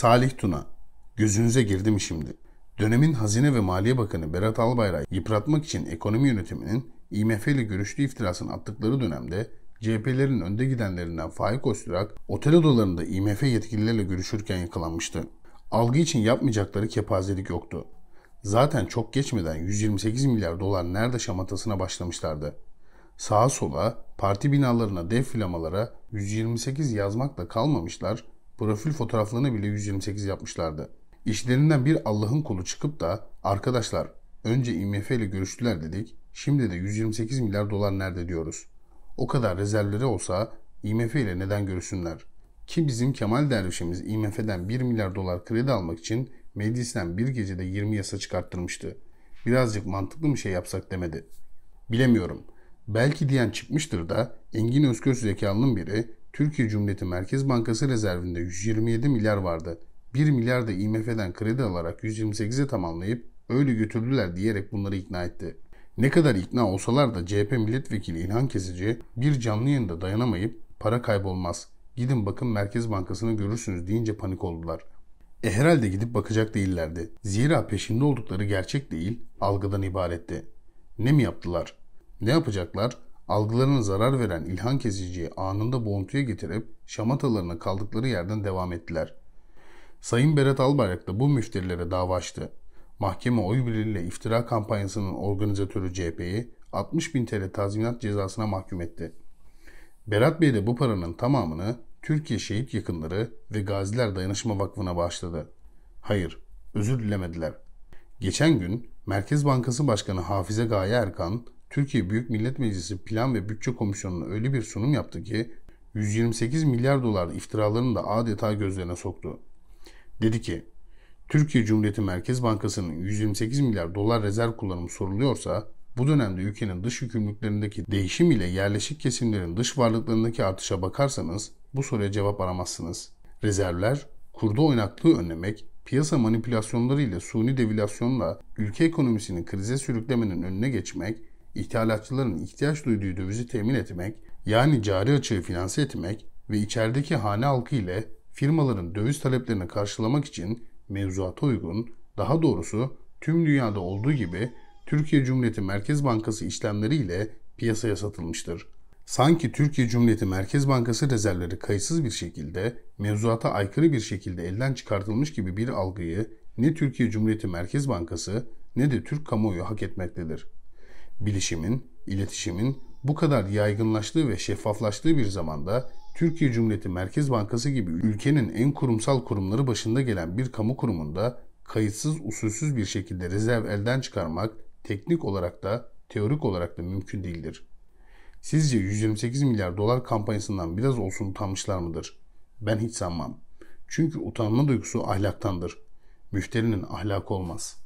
Salih Tuna, gözünüze girdim şimdi? Dönemin Hazine ve Maliye Bakanı Berat Albayrak yıpratmak için ekonomi yönetiminin IMF ile görüştüğü iftirasını attıkları dönemde CHP'lerin önde gidenlerinden Faik Öztürk, otel odalarında IMF yetkilileriyle görüşürken yakalanmıştı. Algı için yapmayacakları kepazelik yoktu. Zaten çok geçmeden 128 milyar dolar nerede şamatasına başlamışlardı. Sağa sola, parti binalarına, dev filamalara 128 yazmakla kalmamışlar, profil fotoğraflarını bile 128 yapmışlardı. İşlerinden bir Allah'ın kulu çıkıp da arkadaşlar önce IMF ile görüştüler dedik. Şimdi de 128 milyar dolar nerede diyoruz. O kadar rezervleri olsa IMF ile neden görüşsünler? Ki bizim Kemal Derviş'imiz IMF'den 1 milyar dolar kredi almak için meclisten bir gecede 20 yasa çıkarttırmıştı. Birazcık mantıklı bir şey yapsak demedi. Bilemiyorum. Belki diyen çıkmıştır da Engin Özköz zekalının biri Türkiye Cumhuriyeti Merkez Bankası rezervinde 127 milyar vardı. 1 milyar da IMF'den kredi alarak 128'e tamamlayıp öyle götürdüler diyerek bunları ikna etti. Ne kadar ikna olsalar da CHP milletvekili İlhan Kesici bir canlı yayında dayanamayıp para kaybolmaz. Gidin bakın Merkez Bankası'nı görürsünüz deyince panik oldular. E herhalde gidip bakacak değillerdi. Zira peşinde oldukları gerçek değil, algıdan ibaretti. Ne mi yaptılar? Ne yapacaklar? algılarına zarar veren ilhan kesiciyi anında boğuntuya getirip şamatalarına kaldıkları yerden devam ettiler. Sayın Berat Albayrak da bu müşterilere dava açtı. Mahkeme oy birliğiyle iftira kampanyasının organizatörü CHP'yi 60 bin TL tazminat cezasına mahkum etti. Berat Bey de bu paranın tamamını Türkiye Şehit Yakınları ve Gaziler Dayanışma Vakfı'na bağışladı. Hayır, özür dilemediler. Geçen gün Merkez Bankası Başkanı Hafize Gaye Erkan, Türkiye Büyük Millet Meclisi Plan ve Bütçe Komisyonu'na öyle bir sunum yaptı ki 128 milyar dolar iftiralarını da adeta gözlerine soktu. Dedi ki, Türkiye Cumhuriyeti Merkez Bankası'nın 128 milyar dolar rezerv kullanımı soruluyorsa bu dönemde ülkenin dış yükümlülüklerindeki değişim ile yerleşik kesimlerin dış varlıklarındaki artışa bakarsanız bu soruya cevap aramazsınız. Rezervler kurda oynaklığı önlemek, piyasa manipülasyonları ile suni devilasyonla ülke ekonomisini krize sürüklemenin önüne geçmek ithalatçıların ihtiyaç duyduğu dövizi temin etmek, yani cari açığı finanse etmek ve içerideki hane halkı ile firmaların döviz taleplerini karşılamak için mevzuata uygun, daha doğrusu tüm dünyada olduğu gibi Türkiye Cumhuriyeti Merkez Bankası işlemleriyle piyasaya satılmıştır. Sanki Türkiye Cumhuriyeti Merkez Bankası rezervleri kayıtsız bir şekilde, mevzuata aykırı bir şekilde elden çıkartılmış gibi bir algıyı ne Türkiye Cumhuriyeti Merkez Bankası ne de Türk kamuoyu hak etmektedir. Bilişimin, iletişimin bu kadar yaygınlaştığı ve şeffaflaştığı bir zamanda Türkiye Cumhuriyeti Merkez Bankası gibi ülkenin en kurumsal kurumları başında gelen bir kamu kurumunda kayıtsız usulsüz bir şekilde rezerv elden çıkarmak teknik olarak da teorik olarak da mümkün değildir. Sizce 128 milyar dolar kampanyasından biraz olsun utanmışlar mıdır? Ben hiç sanmam. Çünkü utanma duygusu ahlaktandır. Müşterinin ahlakı olmaz.